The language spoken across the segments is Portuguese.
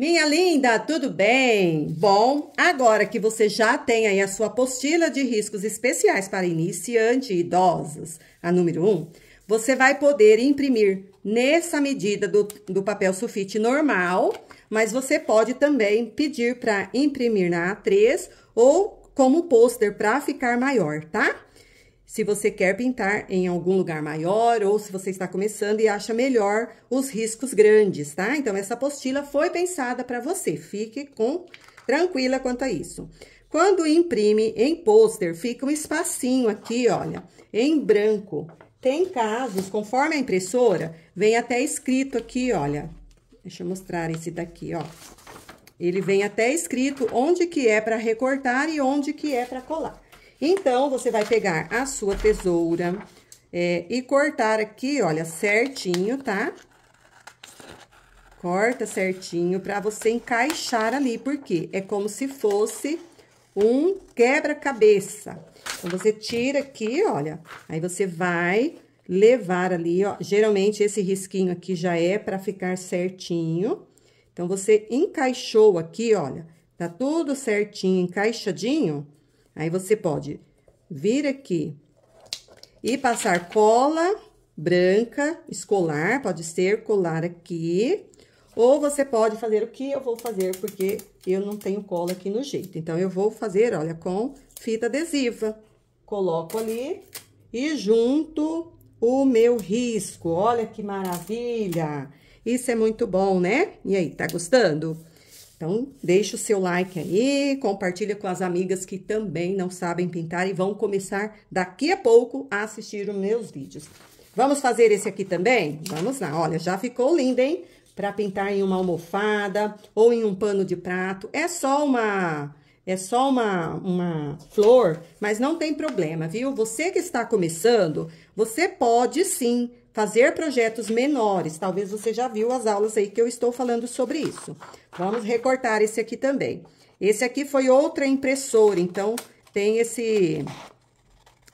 Minha linda, tudo bem? Bom, agora que você já tem aí a sua apostila de riscos especiais para iniciante e idosos, a número 1, um, você vai poder imprimir nessa medida do, do papel sulfite normal, mas você pode também pedir para imprimir na A3 ou como pôster para ficar maior, tá? se você quer pintar em algum lugar maior ou se você está começando e acha melhor os riscos grandes, tá? Então, essa apostila foi pensada para você, fique com tranquila quanto a isso. Quando imprime em pôster, fica um espacinho aqui, olha, em branco. Tem casos, conforme a impressora, vem até escrito aqui, olha. Deixa eu mostrar esse daqui, ó. Ele vem até escrito onde que é para recortar e onde que é para colar. Então, você vai pegar a sua tesoura é, e cortar aqui, olha, certinho, tá? Corta certinho pra você encaixar ali, porque é como se fosse um quebra-cabeça. Então, você tira aqui, olha, aí você vai levar ali, ó. Geralmente, esse risquinho aqui já é pra ficar certinho. Então, você encaixou aqui, olha, tá tudo certinho, encaixadinho. Aí você pode vir aqui e passar cola branca escolar, pode ser colar aqui, ou você pode fazer o que eu vou fazer, porque eu não tenho cola aqui no jeito. Então, eu vou fazer, olha, com fita adesiva. Coloco ali e junto o meu risco. Olha que maravilha! Isso é muito bom, né? E aí, tá gostando? Então, deixa o seu like aí, compartilha com as amigas que também não sabem pintar e vão começar daqui a pouco a assistir os meus vídeos. Vamos fazer esse aqui também? Vamos lá, olha, já ficou lindo, hein? Para pintar em uma almofada ou em um pano de prato. É só uma é só uma, uma flor, mas não tem problema, viu? Você que está começando, você pode sim fazer projetos menores. Talvez você já viu as aulas aí que eu estou falando sobre isso. Vamos recortar esse aqui também. Esse aqui foi outra impressora, então tem esse,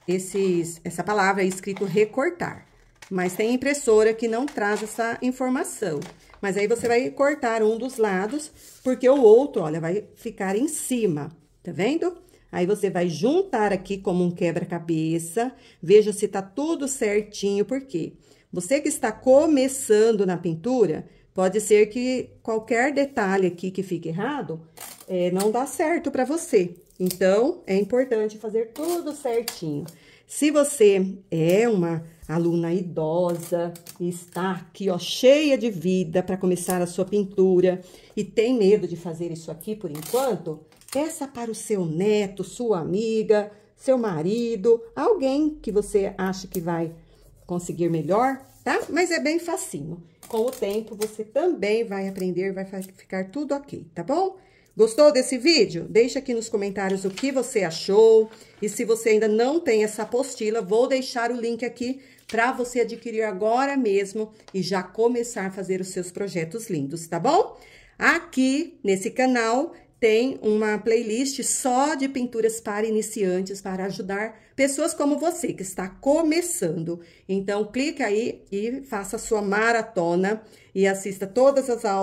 esses, essa palavra aí escrito recortar. Mas tem impressora que não traz essa informação. Mas aí você vai cortar um dos lados, porque o outro, olha, vai ficar em cima, tá vendo? Aí você vai juntar aqui como um quebra-cabeça, veja se tá tudo certinho, porque você que está começando na pintura, Pode ser que qualquer detalhe aqui que fique errado, é, não dá certo para você. Então, é importante fazer tudo certinho. Se você é uma aluna idosa e está aqui, ó, cheia de vida para começar a sua pintura e tem medo de fazer isso aqui por enquanto, peça para o seu neto, sua amiga, seu marido, alguém que você acha que vai conseguir melhor, tá? Mas é bem facinho com o tempo, você também vai aprender, vai ficar tudo ok, tá bom? Gostou desse vídeo? Deixa aqui nos comentários o que você achou. E se você ainda não tem essa apostila, vou deixar o link aqui para você adquirir agora mesmo e já começar a fazer os seus projetos lindos, tá bom? Aqui nesse canal tem uma playlist só de pinturas para iniciantes, para ajudar pessoas como você que está começando. Então, clique aí e faça a sua maratona e assista todas as aulas.